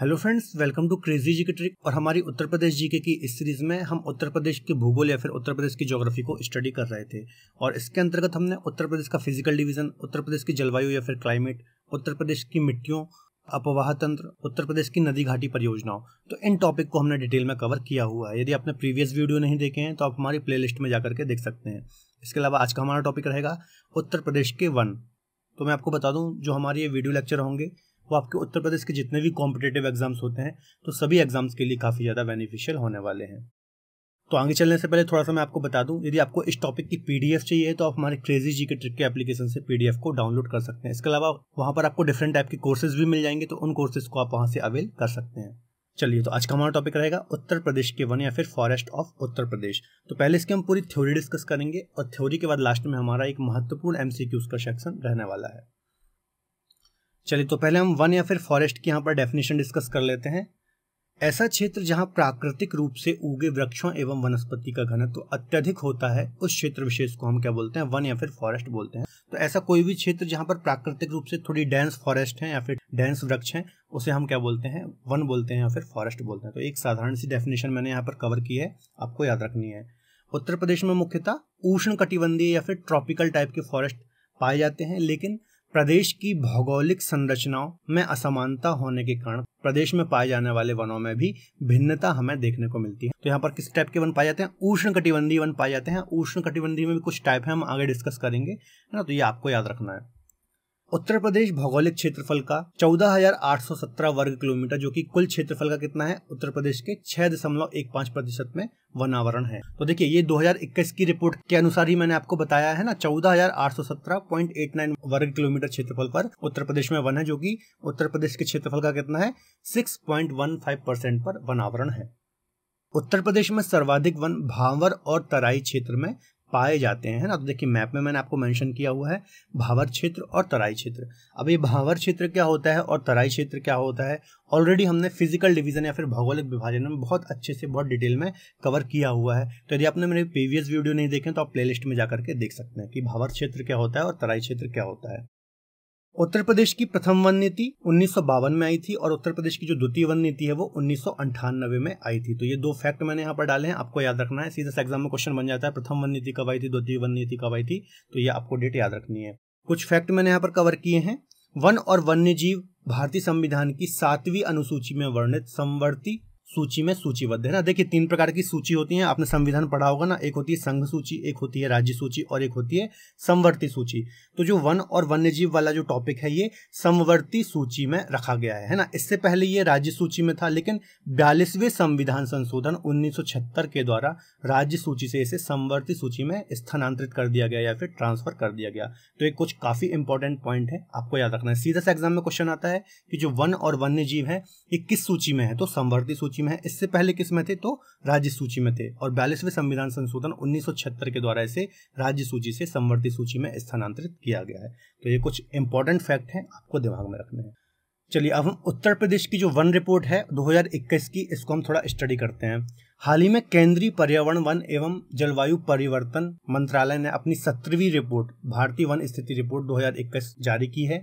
hello friends welcome to crazy G K trick और हमारी उत्तर प्रदेश GK की इस सीरीज में हम उत्तर प्रदेश के भूगोल या फिर उत्तर प्रदेश की ज्योग्राफी को स्टडी कर रहे थे और इसके अंतर्गत हमने उत्तर प्रदेश का फिजिकल डिवीजन उत्तर प्रदेश की जलवायु या फिर क्लाइमेट उत्तर प्रदेश की मिट्टियों अपवाह तंत्र उत्तर प्रदेश की नदी घाटी परियोजनाओं तो इन टॉपिक को हमने डिटेल में कवर किया हुआ है यदि आपने प्रीवियस वीडियो नहीं देखे हैं तो आप हमारी प्लेलिस्ट में जाकर के देख सकते हैं इसके अलावा आज का हमारा टॉपिक रहेगा उत्तर प्रदेश के वन तो मैं आपको बता दूं जो हमारे ये वीडियो लेक्चर होंगे वो आपके उत्तर प्रदेश के जितने भी कॉम्पिटेटिव एग्जाम्स होते हैं तो सभी एग्जाम्स के लिए काफ़ी ज़्यादा बेनिफिशियल होने वाले हैं तो आगे चलने से पहले थोड़ा सा मैं आपको बता दूं यदि आपको इस टॉपिक की पीडीएफ चाहिए तो आप हमारे क्रेजी जी के ट्रिक के एप्लीकेशन से पीडीएफ को डाउनलोड कर सकते हैं इसके अलावा वहां पर आपको डिफरेंट टाइप के कोर्सेज भी मिल जाएंगे तो उन कोर्सेज को आप वहां से अवेल कर सकते हैं चलिए तो आज का हमारा टॉपिक रहेगा उत्तर प्रदेश के वन या फिर फॉरेस्ट ऑफ उत्तर प्रदेश तो पहले इसकी हम पूरी थ्योरी डिस्कस करेंगे और थ्योरी के बाद लास्ट में हमारा एक महत्वपूर्ण एमसीक्यूज का सेक्शन रहने वाला है चलिए तो पहले हम वन या फिर फॉरेस्ट की यहाँ पर डेफिनेशन डिस्कस कर लेते हैं ऐसा क्षेत्र जहाँ प्राकृतिक रूप से उगे वृक्षों एवं वनस्पति का घनत्व तो अत्यधिक होता है उस क्षेत्र विशेष को हम क्या बोलते हैं वन या फिर फॉरेस्ट बोलते हैं तो ऐसा कोई भी क्षेत्र जहाँ पर प्राकृतिक रूप से थोड़ी डेंस फॉरेस्ट है या फिर डेंस वृक्ष हैं उसे हम क्या बोलते हैं वन बोलते हैं या फिर फॉरेस्ट बोलते हैं तो एक साधारण सी डेफिनेशन मैंने यहाँ पर कवर की है आपको याद रखनी है उत्तर प्रदेश में मुख्यतः उष्ण कटिबंधीय या फिर ट्रॉपिकल टाइप के फॉरेस्ट पाए जाते हैं लेकिन प्रदेश की भौगोलिक संरचनाओं में असमानता होने के कारण प्रदेश में पाए जाने वाले वनों में भी भिन्नता हमें देखने को मिलती है तो यहाँ पर किस टाइप के वन पाए जाते हैं उष्ण कटिबंधीय वन पाए जाते हैं उष्ण कटिबंधीय में भी कुछ टाइप है हम आगे डिस्कस करेंगे है ना तो ये आपको याद रखना है उत्तर प्रदेश भौगोलिक क्षेत्रफल का 14,817 वर्ग किलोमीटर जो कि कुल क्षेत्रफल का कितना है उत्तर प्रदेश के छह दशमलव एक पांच प्रतिशत में वनावरण है तो देखिए ये 2021 की रिपोर्ट के अनुसार ही मैंने आपको बताया है ना 14,817.89 वर्ग किलोमीटर क्षेत्रफल पर उत्तर प्रदेश में वन है जो कि उत्तर प्रदेश के क्षेत्रफल का कितना है सिक्स परसेंट पर वनावरण है उत्तर प्रदेश में सर्वाधिक वन भावर और तराई क्षेत्र में पाए जाते हैं ना तो देखिए मैप में मैंने आपको मेंशन किया हुआ है भावर क्षेत्र और तराई क्षेत्र अब ये भावर क्षेत्र क्या होता है और तराई क्षेत्र क्या होता है ऑलरेडी हमने फिजिकल डिवीजन या फिर भौगोलिक विभाजन में बहुत अच्छे से बहुत डिटेल में कवर किया हुआ है तो यदि आपने मेरे प्रीवियस वीडियो नहीं देखे तो आप प्लेलिस्ट में जाकर के देख सकते हैं कि भावर क्षेत्र क्या होता है और तराई क्षेत्र क्या होता है उत्तर प्रदेश की प्रथम वन नीति उन्नीस में आई थी और उत्तर प्रदेश की जो द्वितीय वन नीति है वो उन्नीस में आई थी तो ये दो फैक्ट मैंने यहाँ पर डाले हैं आपको याद रखना है सीधे एग्जाम में क्वेश्चन बन जाता है प्रथम वन नीति कब आई थी द्वितीय वन नीति कब आई थी तो ये आपको डेट याद रखनी है कुछ फैक्ट मैंने यहाँ पर कवर किए हैं वन और वन्य जीव भारतीय संविधान की सातवीं अनुसूची में वर्णित संवर्ती सूची में सूचीबद्ध है ना देखिए तीन प्रकार की सूची होती है आपने संविधान पढ़ा होगा ना एक होती है संघ सूची एक होती है राज्य सूची और एक होती है समवर्ती सूची तो जो वन और वन्य जीव वाला जो टॉपिक है ये समवर्ती सूची में रखा गया है ना इससे पहले ये राज्य सूची में था लेकिन बयालीसवें संविधान संशोधन उन्नीस के द्वारा राज्य सूची से इसे समवर्ती सूची में स्थानांतरित कर दिया गया या फिर ट्रांसफर कर दिया गया तो एक कुछ काफी इंपॉर्टेंट पॉइंट है आपको याद रखना है सीधा सा एग्जाम में क्वेश्चन आता है कि जो वन और वन्य जीव है ये किस सूची में है तो समवर्ती सूची सूची में है इससे पहले किस में थे तो राज्य सूची में थे और बयालीसवें संविधान संशोधन उन्नीस के द्वारा इसे राज्य सूची से संवर्ती सूची में स्थानांतरित किया गया है तो ये कुछ इंपॉर्टेंट फैक्ट है आपको दिमाग में रखने हैं चलिए अब हम उत्तर प्रदेश की जो वन रिपोर्ट है 2021 की इसको हम थोड़ा स्टडी करते हैं हाल ही में केंद्रीय पर्यावरण वन एवं जलवायु परिवर्तन मंत्रालय ने अपनी सत्रहवीं रिपोर्ट भारतीय वन स्थिति रिपोर्ट 2021 जारी की है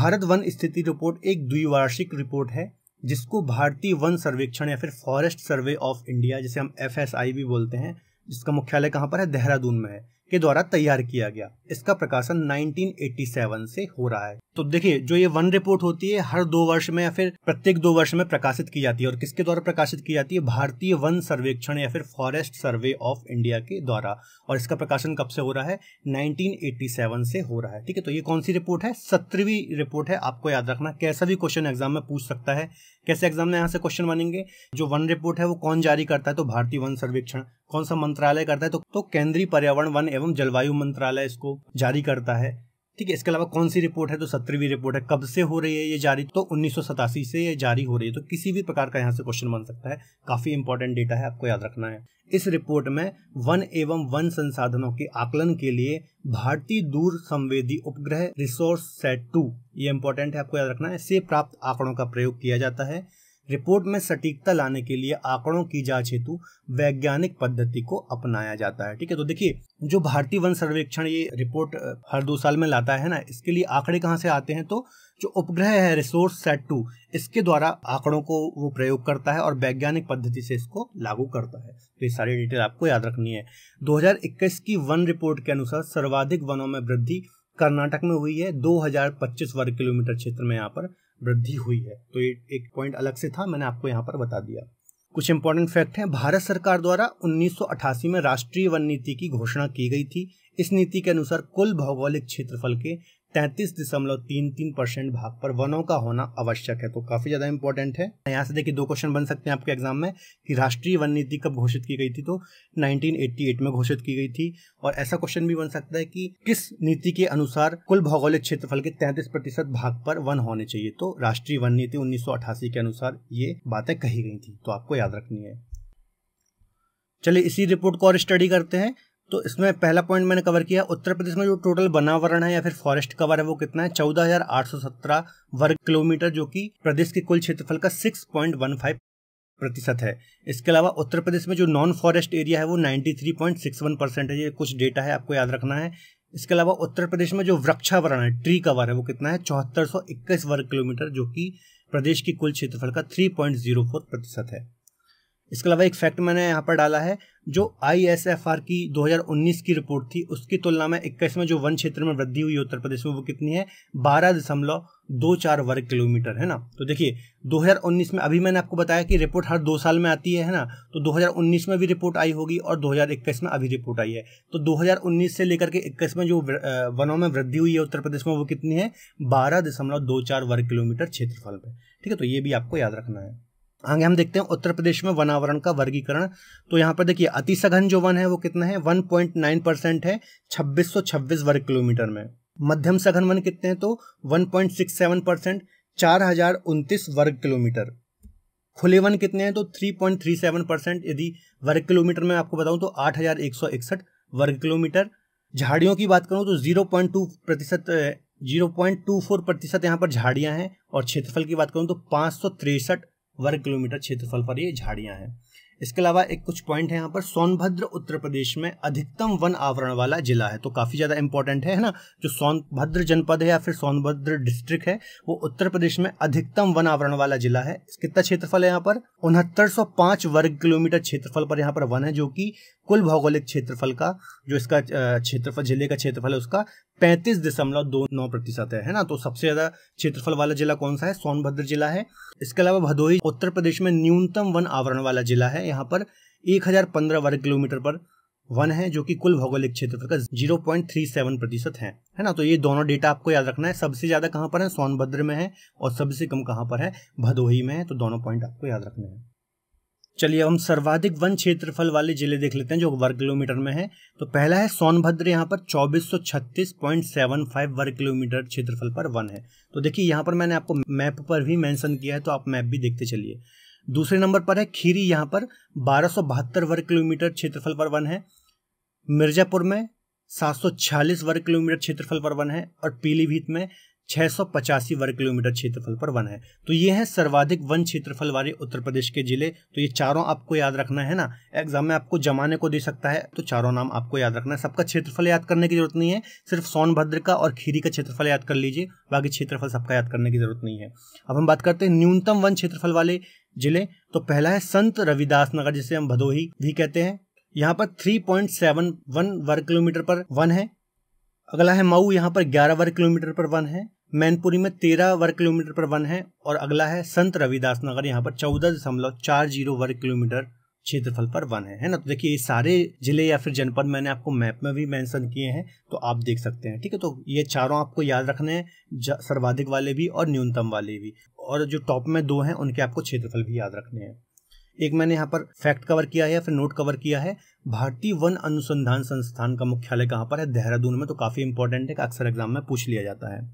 भारत वन स्थिति रिपोर्ट एक द्विवार्षिक रिपोर्ट है जिसको भारतीय वन सर्वेक्षण या फिर फॉरेस्ट सर्वे ऑफ इंडिया जिसे हम एफ भी बोलते हैं जिसका मुख्यालय कहाँ पर है देहरादून में है के द्वारा तैयार किया गया इसका प्रकाशन 1987 से हो रहा है तो देखिए जो ये वन रिपोर्ट होती है हर दो वर्ष में या फिर प्रत्येक दो वर्ष में प्रकाशित की जाती है और किसके द्वारा प्रकाशित की जाती है भारतीय वन सर्वेक्षण या फिर फॉरेस्ट सर्वे ऑफ इंडिया के द्वारा और इसका प्रकाशन कब से हो रहा है 1987 से हो रहा है ठीक है तो ये कौन सी रिपोर्ट है सत्रहवीं रिपोर्ट है आपको याद रखना कैसा भी क्वेश्चन एग्जाम में पूछ सकता है कैसे एग्जाम में यहाँ से क्वेश्चन बनेंगे जो वन रिपोर्ट है वो कौन जारी करता है तो भारतीय वन सर्वेक्षण कौन सा मंत्रालय करता है तो, तो केंद्रीय पर्यावरण वन एवं जलवायु मंत्रालय इसको जारी करता है ठीक है इसके अलावा कौन सी रिपोर्ट है तो सत्रहवीं रिपोर्ट है कब से हो रही है ये जारी तो उन्नीस से ये जारी हो रही है तो किसी भी प्रकार का यहाँ से क्वेश्चन बन सकता है काफी इंपॉर्टेंट डेटा है आपको याद रखना है इस रिपोर्ट में वन एवं वन संसाधनों के आकलन के लिए भारतीय दूर संवेदी उपग्रह रिसोर्स सेट टू ये इंपॉर्टेंट है आपको याद रखना है से प्राप्त आंकड़ों का प्रयोग किया जाता है रिपोर्ट में सटीकता लाने के लिए आंकड़ों की जांच हेतु वैज्ञानिक पद्धति को अपनाया जाता है ठीक है तो देखिए जो भारतीय वन सर्वेक्षण ये रिपोर्ट हर दो साल में लाता है ना इसके लिए आंकड़े कहाँ से आते हैं तो जो उपग्रह है रिसोर्स सेट टू इसके द्वारा आंकड़ों को वो प्रयोग करता है और वैज्ञानिक पद्धति से इसको लागू करता है तो ये सारी डिटेल आपको याद रखनी है 2021 की वन रिपोर्ट के अनुसार सर्वाधिक वनों में वृद्धि कर्नाटक में हुई है 2025 वर्ग किलोमीटर क्षेत्र में यहाँ पर वृद्धि हुई है तो ये एक पॉइंट अलग से था मैंने आपको यहाँ पर बता दिया कुछ इंपॉर्टेंट फैक्ट हैं भारत सरकार द्वारा 1988 में राष्ट्रीय वन नीति की घोषणा की गई थी इस नीति के अनुसार कुल भौगोलिक क्षेत्रफल के तैतीस दशमलव तीन तीन परसेंट भाग पर वनों का होना आवश्यक है तो काफी ज्यादा इंपॉर्टेंट है यहाँ से देखिए दो क्वेश्चन बन सकते हैं आपके एग्जाम में कि राष्ट्रीय वन नीति कब घोषित की गई थी तो 1988 में घोषित की गई थी और ऐसा क्वेश्चन भी बन सकता है कि किस नीति के अनुसार कुल भौगोलिक क्षेत्रफल के तैतीस भाग पर वन होने चाहिए तो राष्ट्रीय वन नीति उन्नीस के अनुसार ये बातें कही गई थी तो आपको याद रखनी है चलिए इसी रिपोर्ट को और स्टडी करते हैं तो इसमें पहला पॉइंट मैंने कवर किया उत्तर प्रदेश में जो टोटल वनावरण है या फिर फॉरेस्ट कवर है वो कितना है चौदह हजार आठ सौ सत्रह वर्ग किलोमीटर जो कि प्रदेश के कुल क्षेत्रफल का सिक्स पॉइंट वन फाइव प्रतिशत है इसके अलावा उत्तर प्रदेश में जो नॉन फॉरेस्ट एरिया है वो ninety three point six one percent है ये कुछ डेटा है आपको याद रखना है इसके अलावा उत्तर प्रदेश में जो वृक्षावरण है ट्री कवर है वो कितना है चौहत्तर सौ इक्कीस वर्ग किलोमीटर जो कि प्रदेश की कुल क्षेत्रफल का थ्री पॉइंट जीरो फोर प्रतिशत है इसके अलावा एक फैक्ट मैंने यहाँ पर डाला है जो आई एस एफ आर की 2019 की रिपोर्ट थी उसकी तुलना में इक्कीस में जो वन क्षेत्र में वृद्धि हुई उत्तर प्रदेश में वो कितनी है बारह दशमलव दो चार वर्ग किलोमीटर है ना तो देखिए 2019 में अभी मैंने आपको बताया कि रिपोर्ट हर दो साल में आती है, है ना तो 2019 में भी रिपोर्ट आई होगी और 2021 में अभी रिपोर्ट आई है तो 2019 से लेकर के इक्कीस में जो वनों में वृद्धि हुई है उत्तर प्रदेश में वो कितनी है बारह दशमलव दो चार वर्ग किलोमीटर क्षेत्रफल पर ठीक है तो ये भी आपको याद रखना है आगे हम देखते हैं उत्तर प्रदेश में वनावरण का वर्गीकरण तो यहाँ पर देखिए अति सघन जो वन है वो कितना है 1.9 परसेंट है 2626 वर्ग किलोमीटर में मध्यम सघन वन कितने हैं तो 1.67 परसेंट चार हजार उनतीस वर्ग किलोमीटर खुले वन कितने हैं तो 3.37 परसेंट यदि वर्ग किलोमीटर में आपको बताऊं तो आठ हजार एक सौ इकसठ वर्ग किलोमीटर झाड़ियों की बात करूं तो जीरो पॉइंट टू प्रतिशत जीरो पॉइंट टू फोर प्रतिशत यहाँ पर झाड़ियाँ हैं और क्षेत्रफल की बात करूँ तो पाँच सौ तिरसठ वर्ग किलोमीटर क्षेत्रफल पर ये झाड़ियां हैं इसके अलावा एक कुछ पॉइंट है यहाँ पर सोनभद्र उत्तर प्रदेश में अधिकतम वन आवरण वाला जिला है तो काफ़ी ज़्यादा इंपॉर्टेंट है ना जो सोनभद्र जनपद है या फिर सोनभद्र डिस्ट्रिक्ट है वो उत्तर प्रदेश में अधिकतम वन आवरण वाला जिला है कितना क्षेत्रफल है यहाँ पर उनहत्तर वर्ग किलोमीटर क्षेत्रफल पर यहाँ पर वन है जो कि कुल भौगोलिक क्षेत्रफल का जो इसका क्षेत्रफल जिले का क्षेत्रफल है उसका पैंतीस दशमलव दो नौ प्रतिशत है, है ना तो सबसे ज्यादा क्षेत्रफल वाला जिला कौन सा है सोनभद्र जिला है इसके अलावा भदोही उत्तर प्रदेश में न्यूनतम वन आवरण वाला जिला है यहाँ पर एक हजार पंद्रह वर्ग किलोमीटर पर वन है जो कि कुल भौगोलिक क्षेत्रफल का जीरो पॉइंट थ्री सेवन प्रतिशत है है ना तो ये दोनों डेटा आपको याद रखना है सबसे ज़्यादा कहाँ पर है सोनभद्र में है और सबसे कम कहाँ पर है भदोही में है तो दोनों पॉइंट आपको याद रखना है चलिए हम सर्वाधिक वन क्षेत्रफल वाले जिले देख लेते हैं जो वर्ग किलोमीटर में है तो पहला है सोनभद्र यहाँ पर 2436.75 वर्ग किलोमीटर क्षेत्रफल पर वन है तो देखिए यहाँ पर मैंने आपको मैप पर भी मेंशन किया है तो आप मैप भी देखते चलिए दूसरे नंबर पर है खीरी यहाँ पर बारह वर्ग किलोमीटर क्षेत्रफल पर वन है मिर्जापुर में सात वर्ग किलोमीटर क्षेत्रफल पर वन है और पीलीभीत में छह वर्ग किलोमीटर क्षेत्रफल पर वन है तो ये है सर्वाधिक वन क्षेत्रफल वाले उत्तर प्रदेश के जिले तो ये चारों आपको याद रखना है ना एग्जाम में आपको जमाने को दे सकता है तो चारों नाम आपको याद रखना है सबका क्षेत्रफल याद करने की जरूरत नहीं है सिर्फ सोनभद्र का और खीरी का क्षेत्रफल याद कर लीजिए बाकी क्षेत्रफल सबका याद करने की जरूरत नहीं है अब हम बात करते हैं न्यूनतम वन क्षेत्रफल वाले जिले तो पहला है संत रविदास नगर जिसे हम भदोही भी कहते हैं यहाँ पर वन वर्ग किलोमीटर पर वन है अगला है मऊ यहाँ पर ग्यारह वर्ग किलोमीटर पर वन है मैनपुरी में तेरह वर्ग किलोमीटर पर वन है और अगला है संत रविदास नगर यहाँ पर चौदह दशमलव चार जीरो वर्ग किलोमीटर क्षेत्रफल पर वन है है ना तो देखिए ये सारे जिले या फिर जनपद मैंने आपको मैप में भी मेंशन किए हैं तो आप देख सकते हैं ठीक है तो ये चारों आपको याद रखने हैं सर्वाधिक वाले भी और न्यूनतम वाले भी और जो टॉप में दो हैं उनके आपको क्षेत्रफल भी याद रखने हैं एक मैंने यहाँ पर फैक्ट कवर किया है या फिर नोट कवर किया है भारतीय वन अनुसंधान संस्थान का मुख्यालय कहाँ पर है देहरादून में तो काफ़ी इंपॉर्टेंट है अक्सर एग्जाम में पूछ लिया जाता है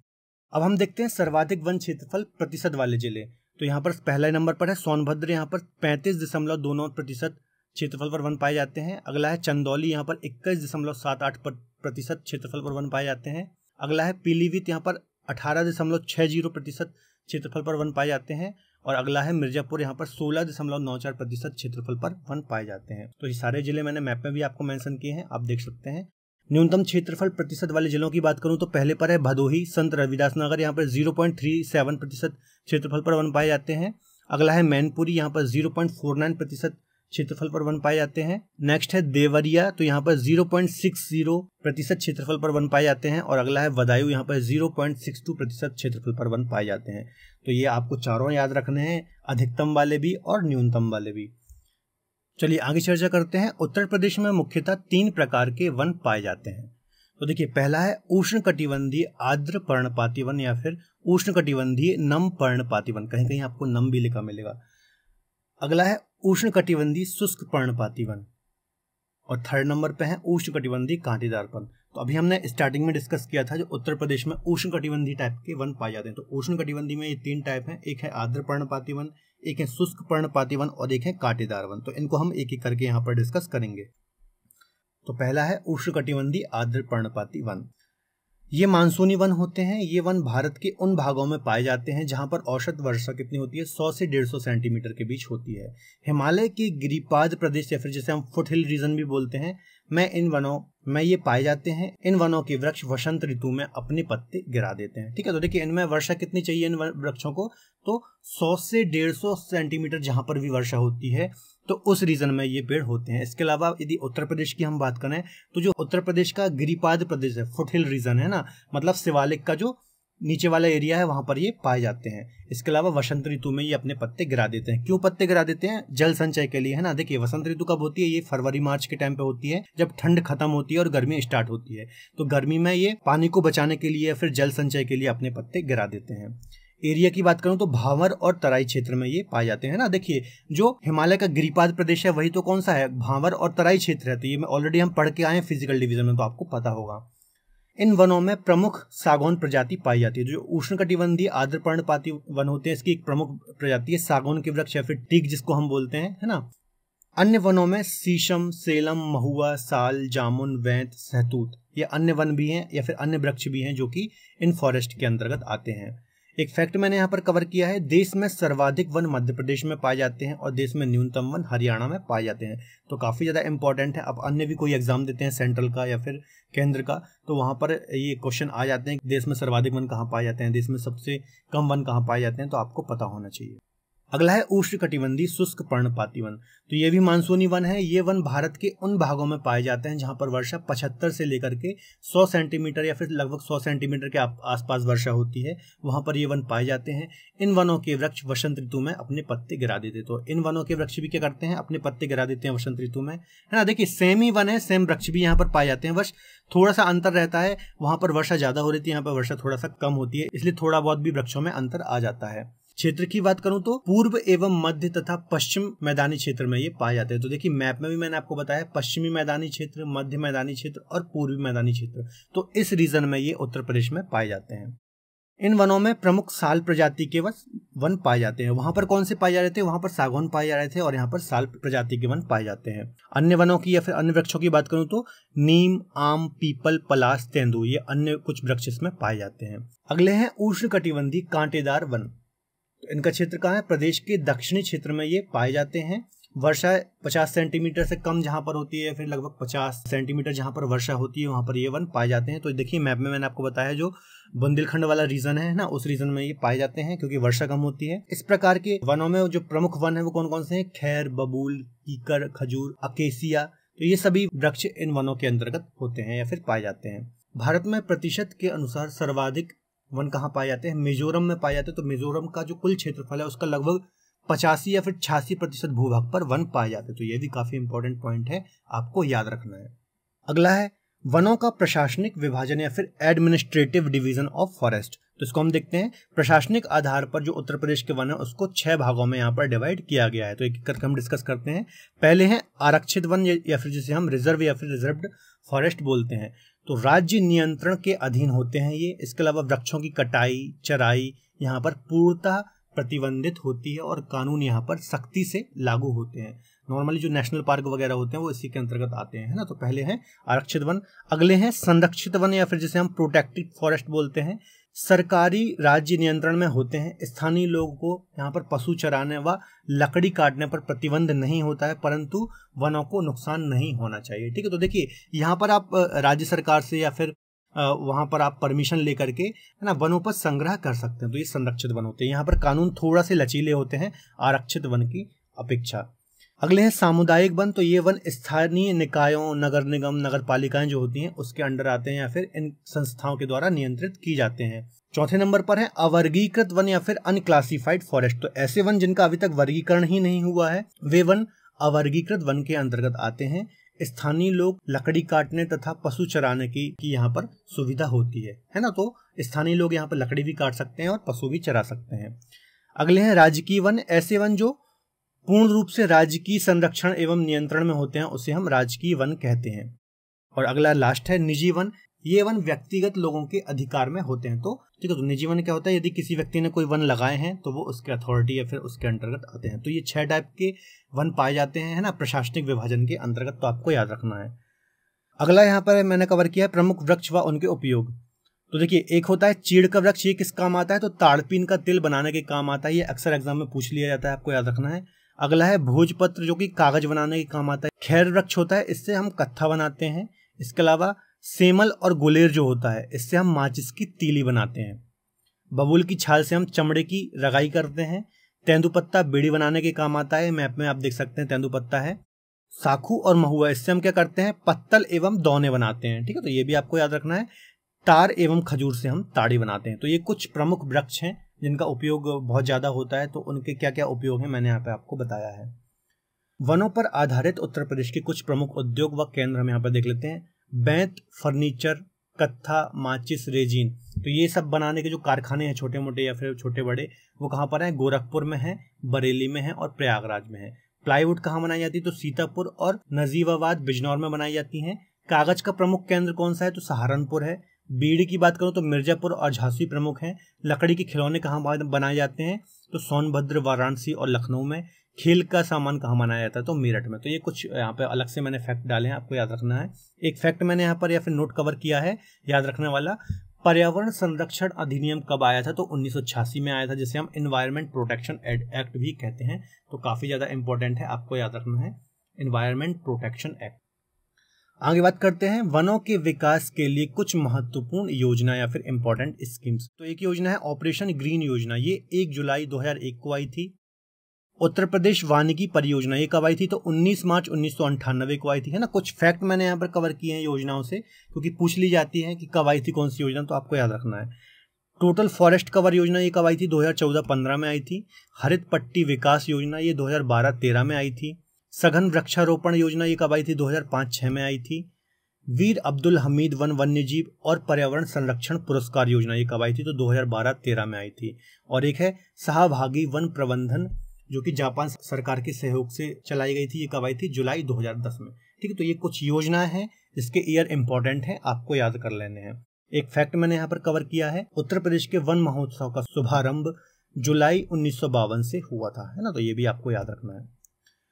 अब हम देखते हैं सर्वाधिक वन क्षेत्रफल प्रतिशत वाले जिले तो यहाँ पर पहला नंबर पर है सोनभद्र यहाँ पर पैंतीस दशमलव दो नौ प्रतिशत क्षेत्रफल पर वन पाए जाते हैं अगला है चंदौली यहाँ पर इक्कीस दशमलव सात आठ प्रतिशत क्षेत्रफल पर वन पाए जाते हैं अगला है पीलीभीत यहाँ पर अठारह दशमलव छः जीरो प्रतिशत क्षेत्रफल पर वन पाए जाते हैं और अगला है मिर्जापुर यहाँ पर सोलह दशमलव नौ चार प्रतिशत क्षेत्रफल पर वन पाए जाते हैं तो ये सारे जिले मैंने मैप में भी आपको मेंशन किए हैं आप देख सकते हैं न्यूनतम क्षेत्रफल प्रतिशत वाले जिलों की बात करूं तो पहले पर है भदोही संत रविदास नगर यहाँ पर जीरो पॉइंट थ्री सेवन प्रतिशत क्षेत्रफल पर वन पाए जाते हैं अगला है मैनपुरी यहाँ पर जीरो पॉइंट फोर नाइन प्रतिशत क्षेत्रफल पर वन पाए जाते हैं नेक्स्ट है देवरिया तो यहाँ पर जीरो पॉइंट सिक्स जीरो प्रतिशत क्षेत्रफल पर वन पाए जाते हैं और अगला है वदायु यहाँ पर जीरो पॉइंट सिक्स टू प्रतिशत क्षेत्रफल पर वन पाए जाते हैं तो ये आपको चारों याद रखने हैं अधिकतम वाले भी और न्यूनतम वाले भी चलिए आगे चर्चा करते हैं उत्तर प्रदेश में मुख्यतः तीन प्रकार के वन पाए जाते हैं तो देखिए पहला है उष्ण कटिबंधीय आर्द्र पर्णपाती वन या फिर उष्ण कटिबंधीय नम पर्णपाती वन कहीं कहीं आपको नम भी लिखा मिलेगा अगला है उष्ण कटिबंधीय शुष्क पर्णपाती वन और थर्ड नंबर पे है उष्ण कटिबंधीय कांटेदार वन तो अभी हमने स्टार्टिंग में डिस्कस किया था जो उत्तर प्रदेश में उष्ण कटिबंधी टाइप के वन पाए जाते हैं तो उष्ण कटिबंधी में ये तीन टाइप हैं एक है आर्द्र पर्णपाती वन एक है शुष्क पर्णपाती वन और एक है कांटेदार वन तो इनको हम एक एक करके यहाँ पर डिस्कस करेंगे तो पहला है उष्ण कटिबंधी आर्द्र पर्णपाती वन ये मानसूनी वन होते हैं ये वन भारत के उन भागों में पाए जाते हैं जहां पर औसत वर्षा कितनी होती है 100 से 150 सेंटीमीटर के बीच होती है हिमालय के गिरिपाद प्रदेश या फिर जैसे हम फुटहिल रीजन भी बोलते हैं मैं इन वनों में ये पाए जाते हैं इन वनों के वृक्ष वसंत ऋतु में अपने पत्ते गिरा देते हैं ठीक है तो देखिए इनमें वर्षा कितनी चाहिए इन वृक्षों को तो 100 से 150 सेंटीमीटर जहां पर भी वर्षा होती है तो उस रीजन में ये पेड़ होते हैं इसके अलावा यदि उत्तर प्रदेश की हम बात करें तो जो उत्तर प्रदेश का गिरिपाद प्रदेश है फुटहिल रीजन है ना मतलब शिवालिक का जो नीचे वाला एरिया है वहां पर ये पाए जाते हैं इसके अलावा वसंत ऋतु में ये अपने पत्ते गिरा देते हैं क्यों पत्ते गिरा देते हैं जल संचय के लिए है ना देखिए वसंत ऋतु कब होती है ये फरवरी मार्च के टाइम पे होती है जब ठंड खत्म होती है और गर्मी स्टार्ट होती है तो गर्मी में ये पानी को बचाने के लिए फिर जल संचय के लिए अपने पत्ते गिरा देते हैं एरिया की बात करूं तो भावर और तराई क्षेत्र में ये पाए जाते हैं ना देखिए जो हिमालय का गिरिपाद प्रदेश है वही तो कौन सा है भावर और तराई क्षेत्र है तो ये ऑलरेडी हम पढ़ के आए हैं फिजिकल डिवीजन में तो आपको पता होगा इन वनों में प्रमुख सागौन प्रजाति पाई जाती है जो उष्ण कटिबंधीय आर्द्र पर्णपाती वन होते हैं इसकी एक प्रमुख प्रजाति है सागौन के वृक्ष या फिर टीक जिसको हम बोलते हैं है ना अन्य वनों में शीशम सेलम महुआ साल जामुन वैंत सहतूत ये अन्य वन भी हैं या फिर अन्य वृक्ष भी हैं जो कि इन फॉरेस्ट के अंतर्गत आते हैं एक फैक्ट मैंने यहाँ पर कवर किया है देश में सर्वाधिक वन मध्य प्रदेश में पाए जाते हैं और देश में न्यूनतम वन हरियाणा में पाए जाते हैं तो काफ़ी ज़्यादा इंपॉर्टेंट है अब अन्य भी कोई एग्जाम देते हैं सेंट्रल का या फिर केंद्र का तो वहाँ पर ये क्वेश्चन आ जाते हैं देश में सर्वाधिक वन कहाँ पाए जाते हैं देश में सबसे कम वन कहाँ पाए जाते हैं तो आपको पता होना चाहिए अगला है उष्ण कटिबंधी शुष्क पर्णपाती वन तो ये भी मानसूनी वन है ये वन भारत के उन भागों में पाए जाते हैं जहाँ पर वर्षा पचहत्तर से लेकर के सौ सेंटीमीटर या फिर लगभग सौ सेंटीमीटर के आसपास वर्षा होती है वहाँ पर ये वन पाए जाते हैं इन वनों के वृक्ष वसंत ऋतु में अपने पत्ते गिरा देते तो इन वनों के वृक्ष भी क्या करते हैं अपने पत्ते गिरा देते हैं वसंत ऋतु में है ना देखिए सेम ही वन है सेम वृक्ष भी यहाँ पर पाए जाते हैं बस थोड़ा सा अंतर रहता है वहाँ पर वर्षा ज़्यादा हो रही थी यहाँ पर वर्षा थोड़ा सा कम होती है इसलिए थोड़ा बहुत भी वृक्षों में अंतर आ जाता है क्षेत्र की बात करूं तो पूर्व एवं मध्य तथा पश्चिम मैदानी क्षेत्र में ये पाए जाते हैं तो देखिए मैप में भी मैंने आपको बताया पश्चिमी मैदानी क्षेत्र मध्य मैदानी क्षेत्र और पूर्वी मैदानी क्षेत्र तो इस रीजन में ये उत्तर प्रदेश में पाए जाते हैं इन वनों में प्रमुख साल प्रजाति के वन पाए जाते हैं वहां पर कौन से पाए जा रहे थे वहां पर सागौन पाए जा रहे थे और यहाँ पर साल प्रजाति के वन पाए जाते हैं अन्य वनों की या फिर अन्य वृक्षों की बात करूं तो नीम आम पीपल पलास तेंदु ये अन्य कुछ वृक्ष इसमें पाए जाते हैं अगले हैं उष्ण कटिबंधी कांटेदार वन इनका क्षेत्र कहाँ है प्रदेश के दक्षिणी क्षेत्र में ये पाए जाते हैं वर्षा 50 सेंटीमीटर से कम जहाँ पर होती है फिर लगभग 50 सेंटीमीटर जहाँ पर वर्षा होती है वहाँ पर ये वन पाए जाते हैं तो देखिए मैप में मैंने आपको बताया जो बुंदेलखंड वाला रीजन है ना उस रीजन में ये पाए जाते हैं क्योंकि वर्षा कम होती है इस प्रकार के वनों में जो प्रमुख वन है वो कौन कौन से हैं खैर बबूल कीकर खजूर अकेसिया तो ये सभी वृक्ष इन वनों के अंतर्गत होते हैं या फिर पाए जाते हैं भारत में प्रतिशत के अनुसार सर्वाधिक वन कहाँ पाए जाते हैं मिजोरम में पाए जाते हैं तो मिजोरम का जो कुल क्षेत्रफल है उसका लगभग पचासी या फिर छियासी प्रतिशत भूभाग पर वन पाए जाते हैं तो ये भी काफी इंपॉर्टेंट पॉइंट है आपको याद रखना है अगला है वनों का प्रशासनिक विभाजन या फिर एडमिनिस्ट्रेटिव डिवीजन ऑफ फॉरेस्ट तो इसको हम देखते हैं प्रशासनिक आधार पर जो उत्तर प्रदेश के वन है उसको छह भागों में यहाँ पर डिवाइड किया गया है तो एक करके हम डिस्कस करते हैं पहले हैं आरक्षित वन या फिर जिसे हम रिजर्व या फिर रिजर्व फॉरेस्ट बोलते हैं तो राज्य नियंत्रण के अधीन होते हैं ये इसके अलावा वृक्षों की कटाई चराई यहाँ पर पूर्णतः प्रतिबंधित होती है और कानून यहाँ पर सख्ती से लागू होते हैं नॉर्मली जो नेशनल पार्क वगैरह होते हैं वो इसी के अंतर्गत आते हैं है ना तो पहले हैं आरक्षित वन अगले हैं संरक्षित वन या फिर जिसे हम प्रोटेक्टेड फॉरेस्ट बोलते हैं सरकारी राज्य नियंत्रण में होते हैं स्थानीय लोगों को यहाँ पर पशु चराने व लकड़ी काटने पर प्रतिबंध नहीं होता है परंतु वनों को नुकसान नहीं होना चाहिए ठीक है तो देखिए यहाँ पर आप राज्य सरकार से या फिर वहाँ पर आप परमिशन लेकर के है ना वनों पर संग्रह कर सकते हैं तो ये संरक्षित वन होते हैं यहाँ पर कानून थोड़ा से लचीले होते हैं आरक्षित वन की अपेक्षा अगले हैं सामुदायिक वन तो ये वन स्थानीय निकायों नगर निगम नगर पालिकाएं जो होती हैं उसके अंडर आते हैं या फिर इन संस्थाओं के द्वारा नियंत्रित की जाते हैं चौथे नंबर पर है अवर्गीकृत वन या फिर अनक्लासिफाइड फॉरेस्ट तो ऐसे वन जिनका अभी तक वर्गीकरण ही नहीं हुआ है वे वन अवर्गीकृत वन के अंतर्गत आते हैं स्थानीय लोग लकड़ी काटने तथा पशु चराने की, की यहाँ पर सुविधा होती है है ना तो स्थानीय लोग यहाँ पर लकड़ी भी काट सकते हैं और पशु भी चरा सकते हैं अगले हैं राजकीय वन ऐसे वन जो पूर्ण रूप से राजकीय संरक्षण एवं नियंत्रण में होते हैं उसे हम राजकीय वन कहते हैं और अगला लास्ट है निजी वन ये वन व्यक्तिगत लोगों के अधिकार में होते हैं तो ठीक है तो निजी वन क्या होता है यदि किसी व्यक्ति ने कोई वन लगाए हैं तो वो उसके अथॉरिटी या फिर उसके अंतर्गत आते हैं तो ये छह टाइप के वन पाए जाते हैं है ना प्रशासनिक विभाजन के अंतर्गत तो आपको याद रखना है अगला यहाँ पर मैंने कवर किया है प्रमुख वृक्ष व उनके उपयोग तो देखिए एक होता है चीड़ का वृक्ष ये किस काम आता है तो ताड़पीन का तिल बनाने के काम आता है ये अक्सर एग्जाम में पूछ लिया जाता है आपको याद रखना है अगला है भोजपत्र जो कि कागज बनाने के काम आता है खैर वृक्ष होता है इससे हम कत्था बनाते हैं इसके अलावा सेमल और गुलेर जो होता है इससे हम माचिस की तीली बनाते हैं बबूल की छाल से हम चमड़े की रगाई करते हैं तेंदुपत्ता बेड़ी बनाने के काम आता है मैप में आप देख सकते हैं तेंदुपत्ता है साखू और महुआ इससे हम क्या करते हैं पत्तल एवं दौने बनाते हैं ठीक है तो ये भी आपको याद रखना है तार एवं खजूर से हम ताड़ी बनाते हैं तो ये कुछ प्रमुख वृक्ष हैं जिनका उपयोग बहुत ज़्यादा होता है तो उनके क्या क्या उपयोग हैं मैंने यहाँ पे आपको बताया है वनों पर आधारित उत्तर प्रदेश के कुछ प्रमुख उद्योग व केंद्र हम यहाँ पर देख लेते हैं बैंत फर्नीचर कत्था माचिस रेजिन तो ये सब बनाने के जो कारखाने हैं छोटे मोटे या फिर छोटे बड़े वो कहाँ पर हैं गोरखपुर में हैं बरेली में हैं और प्रयागराज में हैं प्लाईवुड कहाँ बनाई जाती है तो सीतापुर और नजीबाबाद बिजनौर में बनाई जाती हैं कागज का प्रमुख केंद्र कौन सा है तो सहारनपुर है बीड़ी की बात करूँ तो मिर्जापुर और झांसी प्रमुख हैं लकड़ी के खिलौने कहाँ बनाए जाते हैं तो सोनभद्र वाराणसी और लखनऊ में खेल का सामान कहाँ बनाया जाता है तो मेरठ में तो ये कुछ यहाँ पे अलग से मैंने फैक्ट डाले हैं आपको याद रखना है एक फैक्ट मैंने यहाँ पर या फिर नोट कवर किया है याद रखने वाला पर्यावरण संरक्षण अधिनियम कब आया था तो उन्नीस में आया था जिसे हम इन्वायरमेंट प्रोटेक्शन एक्ट भी कहते हैं तो काफ़ी ज़्यादा इंपॉर्टेंट है आपको याद रखना है इन्वायरमेंट प्रोटेक्शन एक्ट आगे बात करते हैं वनों के विकास के लिए कुछ महत्वपूर्ण योजना या फिर इम्पोर्टेंट स्कीम्स तो एक योजना है ऑपरेशन ग्रीन योजना ये एक जुलाई 2001 को आई थी उत्तर प्रदेश वानिकी परियोजना ये कब आई थी तो 19 मार्च उन्नीस को आई थी है ना कुछ फैक्ट मैंने यहाँ पर कवर किए हैं योजनाओं से क्योंकि पूछ ली जाती है कि कब आई थी कौन सी योजना तो आपको याद रखना है टोटल फॉरेस्ट कवर योजना ये कब आई थी 2014-15 में आई थी हरित पट्टी विकास योजना ये 2012-13 में आई थी सघन वृक्षारोपण योजना ये कब आई थी 2005-6 में आई थी वीर अब्दुल हमीद वन वन्यजीव और पर्यावरण संरक्षण पुरस्कार योजना ये कब आई थी तो 2012-13 में आई थी और एक है सहभागी वन प्रबंधन जो कि जापान सरकार के सहयोग से चलाई गई थी ये कब आई थी जुलाई 2010 में ठीक है तो ये कुछ योजनाएं हैं जिसके ईयर इंपॉर्टेंट है आपको याद कर लेने हैं एक फैक्ट मैंने यहाँ पर कवर किया है उत्तर प्रदेश के वन महोत्सव का शुभारंभ जुलाई उन्नीस से हुआ था है ना तो ये भी आपको याद रखना है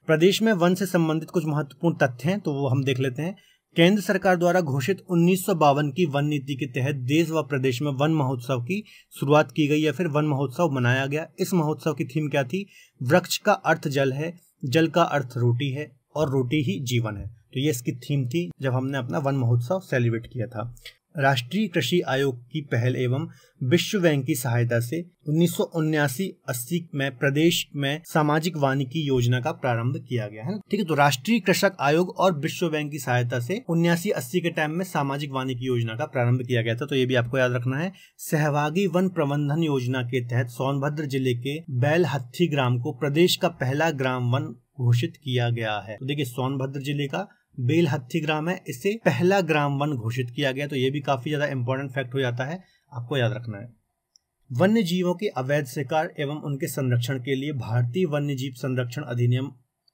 प्रदेश में वन से संबंधित कुछ महत्वपूर्ण तथ्य हैं तो वो हम देख लेते हैं केंद्र सरकार द्वारा घोषित उन्नीस की वन नीति के तहत देश व प्रदेश में वन महोत्सव की शुरुआत की गई या फिर वन महोत्सव मनाया गया इस महोत्सव की थीम क्या थी वृक्ष का अर्थ जल है जल का अर्थ रोटी है और रोटी ही जीवन है तो ये इसकी थीम थी जब हमने अपना वन महोत्सव सेलिब्रेट किया था राष्ट्रीय कृषि आयोग की पहल एवं विश्व बैंक की सहायता से उन्नीस सौ में प्रदेश में सामाजिक वानिकी योजना का प्रारंभ किया गया है ठीक है तो राष्ट्रीय कृषक आयोग और विश्व बैंक की सहायता से उन्यासी अस्सी के टाइम में सामाजिक वानिकी योजना का प्रारंभ किया गया था तो ये भी आपको याद रखना है सहभागी वन प्रबंधन योजना के तहत सोनभद्र जिले के बैलहत्थी ग्राम को प्रदेश का पहला ग्राम वन घोषित किया गया है तो देखिए सोनभद्र जिले का बेल हत्थी ग्राम है इसे पहला ग्राम वन घोषित किया गया तो ये भी काफी ज्यादा इंपॉर्टेंट फैक्ट हो जाता है आपको याद रखना है वन्य जीवों के अवैध शिकार एवं उनके संरक्षण के लिए भारतीय वन्य जीव संरक्षण अधिनियम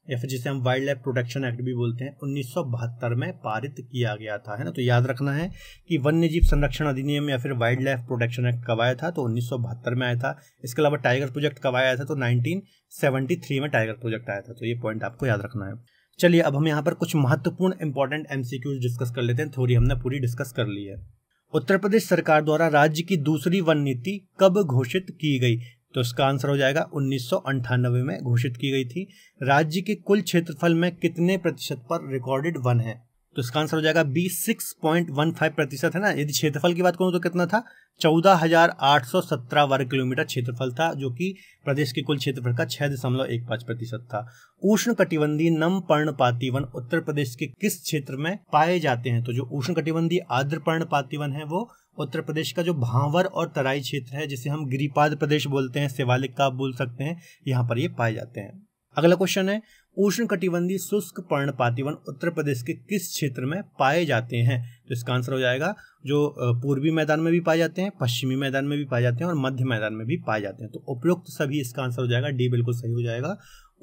या फिर जिसे हम वाइल्ड लाइफ प्रोटेक्शन एक्ट भी बोलते हैं उन्नीस में पारित किया गया था है ना तो याद रखना है कि वन्य जीव संरक्षण अधिनियम या फिर वाइल्ड लाइफ प्रोटेक्शन एक्ट कब आया था तो उन्नीस में आया था इसके अलावा टाइगर प्रोजेक्ट कब आया था तो 1973 में टाइगर प्रोजेक्ट आया था तो ये पॉइंट आपको याद रखना है चलिए अब हम यहाँ पर कुछ महत्वपूर्ण इंपॉर्टेंट एमसीक्यूज डिस्कस कर लेते हैं थोड़ी हमने पूरी डिस्कस कर ली है उत्तर प्रदेश सरकार द्वारा राज्य की दूसरी वन नीति कब घोषित की गई तो इसका आंसर हो जाएगा उन्नीस में घोषित की गई थी राज्य के कुल क्षेत्रफल में कितने प्रतिशत पर रिकॉर्डेड वन है तो इसका आंसर हो जाएगा B six point one five प्रतिशत है ना यदि क्षेत्रफल की बात करूँ तो कितना था चौदह हजार आठ सौ सत्रह वर्ग किलोमीटर क्षेत्रफल था जो कि प्रदेश के कुल क्षेत्रफल का छह दशमलव एक पांच प्रतिशत था उष्ण कटिबंधी नम पर्णपाती वन उत्तर प्रदेश के किस क्षेत्र में पाए जाते हैं तो जो उष्ण कटिबंधी आर्द्र पर्णपाती वन है वो उत्तर प्रदेश का जो भांवर और तराई क्षेत्र है जिसे हम गिरिपाद प्रदेश बोलते हैं सेवालिक का बोल सकते हैं यहाँ पर ये पाए जाते हैं अगला क्वेश्चन है उष्ण कटिबंधी शुष्क पर्णपातिवन उत्तर प्रदेश के किस क्षेत्र में पाए जाते हैं तो इसका आंसर हो जाएगा जो पूर्वी मैदान में भी पाए जाते हैं पश्चिमी मैदान में भी पाए जाते हैं और मध्य मैदान में भी पाए जाते हैं तो उपयुक्त सभी इसका आंसर हो जाएगा डी बिल्कुल सही हो जाएगा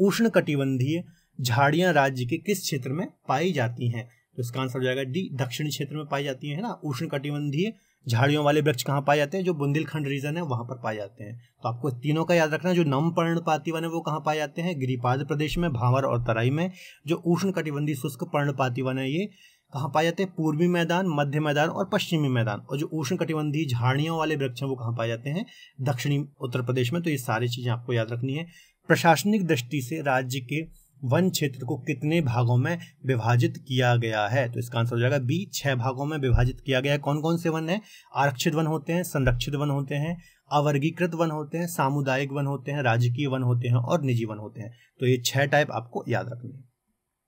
उष्ण कटिबंधीय झाड़ियां राज्य के किस क्षेत्र में पाई जाती हैं तो इसका आंसर हो जाएगा डी दक्षिणी क्षेत्र में पाई जाती है ना उष्ण कटिबंधीय झाड़ियों वाले वृक्ष कहाँ पाए जाते हैं जो बुंदेलखंड रीजन है वहाँ पर पाए जाते हैं तो आपको तीनों का याद रखना जो नम पर्णपाती वन है वो कहाँ पाए जाते हैं गिरिपाद प्रदेश में भावर और तराई में जो उष्ण कटिबंधी शुष्क पर्णपाती वन है ये कहाँ पाए जाते हैं पूर्वी मैदान मध्य मैदान और पश्चिमी मैदान और जो उष्ण कटिबंधी झाड़ियों वाले वृक्ष हैं वो कहाँ पाए जाते हैं दक्षिणी उत्तर प्रदेश में तो ये सारी चीज़ें आपको याद रखनी है प्रशासनिक दृष्टि से राज्य के वन क्षेत्र को कितने भागों में विभाजित किया गया है तो इसका आंसर हो जाएगा बी छह भागों में विभाजित किया गया है कौन कौन से वन है आरक्षित वन होते हैं संरक्षित वन होते हैं अवर्गीकृत वन होते हैं सामुदायिक वन होते हैं राजकीय वन होते हैं और निजी वन होते हैं तो ये छह टाइप आपको याद रखने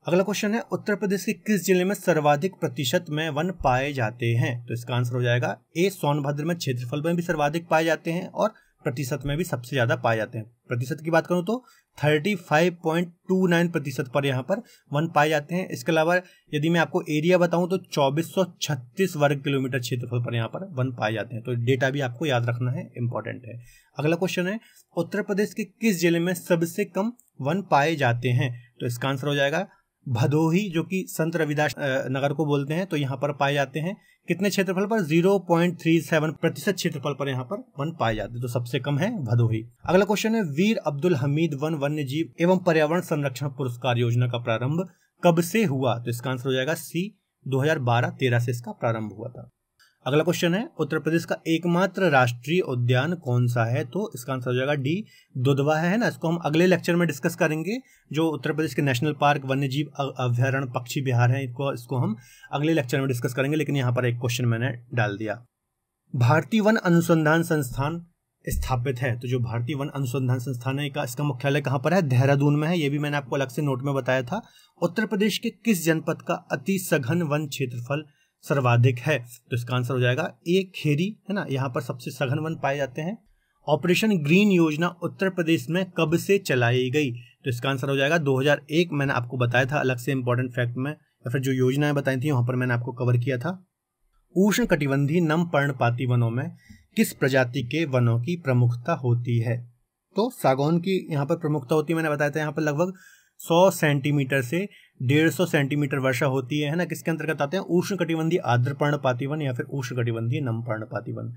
अगला क्वेश्चन है उत्तर प्रदेश के किस जिले में सर्वाधिक प्रतिशत में वन पाए जाते हैं तो इसका आंसर हो जाएगा ए सोनभद्र में क्षेत्रफल में भी सर्वाधिक पाए जाते हैं और प्रतिशत में भी सबसे ज्यादा पाए जाते हैं प्रतिशत की बात करूं तो 35.29 प्रतिशत पर यहाँ पर वन पाए जाते हैं इसके अलावा यदि मैं आपको एरिया बताऊं तो 2436 वर्ग किलोमीटर क्षेत्रफल पर यहाँ पर वन पाए जाते हैं तो डेटा भी आपको याद रखना है इंपॉर्टेंट है अगला क्वेश्चन है उत्तर प्रदेश के किस जिले में सबसे कम वन पाए जाते हैं तो इसका आंसर हो जाएगा भदोही जो कि संत रविदास नगर को बोलते हैं तो यहाँ पर पाए जाते हैं कितने क्षेत्रफल पर 0.37 प्रतिशत क्षेत्रफल पर यहाँ पर वन पाए जाते हैं तो सबसे कम है भदोही अगला क्वेश्चन है वीर अब्दुल हमीद वन वन्य जीव एवं पर्यावरण संरक्षण पुरस्कार योजना का प्रारंभ कब से हुआ तो इसका आंसर हो जाएगा सी 2012-13 से इसका प्रारंभ हुआ था अगला क्वेश्चन है उत्तर प्रदेश का एकमात्र राष्ट्रीय उद्यान कौन सा है तो इसका आंसर हो जाएगा डी दुधवा है ना इसको हम अगले लेक्चर में डिस्कस करेंगे जो उत्तर प्रदेश के नेशनल पार्क वन्यजीव अभ्यारण पक्षी बिहार है इसको इसको हम अगले लेक्चर में डिस्कस करेंगे लेकिन यहाँ पर एक क्वेश्चन मैंने डाल दिया भारतीय वन अनुसंधान संस्थान स्थापित है तो जो भारतीय वन अनुसंधान संस्थान है इसका मुख्यालय कहाँ पर है देहरादून में है ये भी मैंने आपको अलग से नोट में बताया था उत्तर प्रदेश के किस जनपद का अति सघन वन क्षेत्रफल सर्वाधिक है तो इसका आंसर हो जाएगा ए खेरी है ना यहाँ पर सबसे सघन वन पाए जाते हैं ऑपरेशन ग्रीन योजना उत्तर प्रदेश में कब से चलाई गई तो इसका आंसर हो जाएगा 2001 मैंने आपको बताया था अलग से इंपॉर्टेंट फैक्ट में या फिर जो योजनाएं बताई थी वहां पर मैंने आपको कवर किया था उष्ण कटिबंधी नम पर्णपाती वनों में किस प्रजाति के वनों की प्रमुखता होती है तो सागौन की यहाँ पर प्रमुखता होती है मैंने बताया था यहाँ पर लगभग 100 सेंटीमीटर से डेढ़ सौ सेंटीमीटर वर्षा होती है ना किसके अंतर्गत आते हैं उष्ण कटिबंधी आद्र पर्णपाती वन या फिर उष्ण कटिबंधी नम पर्णपाती वन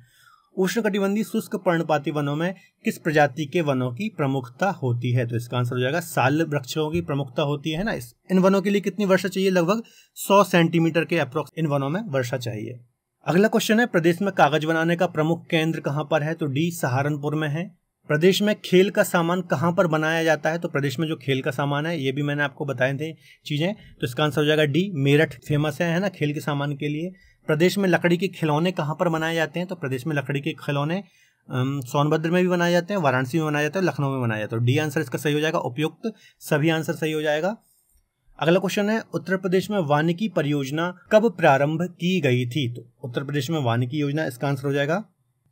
उष्ण कटिबंधी शुष्क पर्णपाती वनों में किस प्रजाति के वनों की प्रमुखता होती है तो इसका आंसर हो जाएगा साल वृक्षों की प्रमुखता होती है ना इस इन वनों के लिए कितनी वर्षा चाहिए लगभग सौ सेंटीमीटर के अप्रोक्स इन वनों में वर्षा चाहिए अगला क्वेश्चन है प्रदेश में कागज बनाने का प्रमुख केंद्र कहाँ पर है तो डी सहारनपुर में है प्रदेश में खेल का सामान कहाँ पर बनाया जाता है तो प्रदेश में जो खेल का सामान है ये भी मैंने आपको बताए थे चीज़ें तो इसका आंसर हो जाएगा डी मेरठ फेमस है, ना खेल के सामान के लिए प्रदेश में लकड़ी के खिलौने कहाँ पर बनाए जाते हैं तो प्रदेश में लकड़ी के खिलौने सोनभद्र में भी बनाए जाते हैं वाराणसी में बनाए जाते हैं लखनऊ में बनाया जाता है डी आंसर इसका सही हो जाएगा उपयुक्त सभी आंसर सही हो जाएगा अगला क्वेश्चन है उत्तर प्रदेश में वानिकी परियोजना कब प्रारंभ की गई थी तो उत्तर प्रदेश में वानिकी योजना इसका आंसर हो जाएगा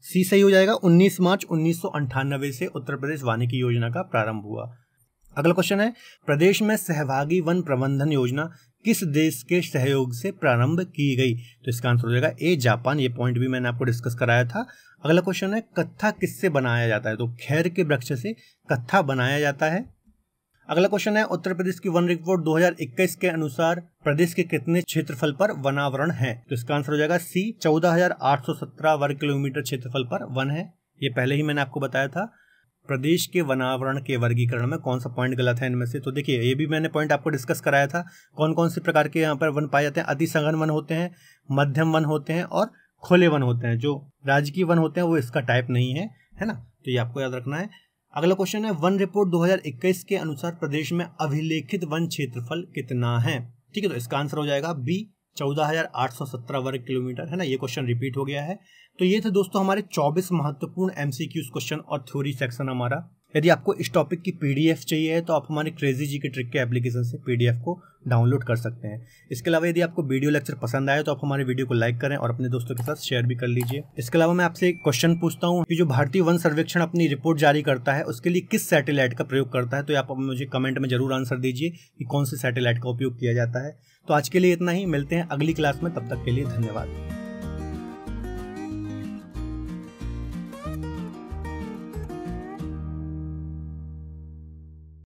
सी सही हो जाएगा 19 मार्च उन्नीस से उत्तर प्रदेश वानिकी योजना का प्रारंभ हुआ अगला क्वेश्चन है प्रदेश में सहभागी वन प्रबंधन योजना किस देश के सहयोग से प्रारंभ की गई तो इसका आंसर हो जाएगा ए जापान ये पॉइंट भी मैंने आपको डिस्कस कराया था अगला क्वेश्चन है कत्था किससे बनाया जाता है तो खैर के वृक्ष से कत्था बनाया जाता है अगला क्वेश्चन है उत्तर प्रदेश की वन रिपोर्ट 2021 के अनुसार प्रदेश के कितने क्षेत्रफल पर वनावरण है तो इसका आंसर हो जाएगा सी 14,817 वर्ग किलोमीटर क्षेत्रफल पर वन है ये पहले ही मैंने आपको बताया था प्रदेश के वनावरण के वर्गीकरण में कौन सा पॉइंट गलत है इनमें से तो देखिए ये भी मैंने पॉइंट आपको डिस्कस कराया था कौन कौन से प्रकार के यहाँ पर वन पाए जाते हैं अति सघन वन होते हैं मध्यम वन होते हैं और खुले वन होते हैं जो राजकीय वन होते हैं वो इसका टाइप नहीं है है ना तो ये आपको याद रखना है अगला क्वेश्चन है वन रिपोर्ट 2021 के अनुसार प्रदेश में अभिलेखित वन क्षेत्रफल कितना है ठीक है तो इसका आंसर हो जाएगा बी सत्रह वर्ग किलोमीटर है ना ये क्वेश्चन रिपीट हो गया है तो ये थे दोस्तों हमारे 24 महत्वपूर्ण एमसीक्यूज क्वेश्चन और थ्योरी सेक्शन हमारा यदि आपको इस टॉपिक की पी चाहिए तो आप हमारे क्रेजी जी के ट्रिक के एप्लीकेशन से पी को डाउनलोड कर सकते हैं इसके अलावा यदि आपको वीडियो लेक्चर पसंद आए तो आप हमारे वीडियो को लाइक करें और अपने दोस्तों के साथ शेयर भी कर लीजिए इसके अलावा मैं आपसे एक क्वेश्चन पूछता हूँ कि जो भारतीय वन सर्वेक्षण अपनी रिपोर्ट जारी करता है उसके लिए किस सैटेलाइट का प्रयोग करता है तो आप मुझे कमेंट में जरूर आंसर दीजिए कि कौन से सैटेलाइट का उपयोग किया जाता है तो आज के लिए इतना ही मिलते हैं अगली क्लास में तब तक के लिए धन्यवाद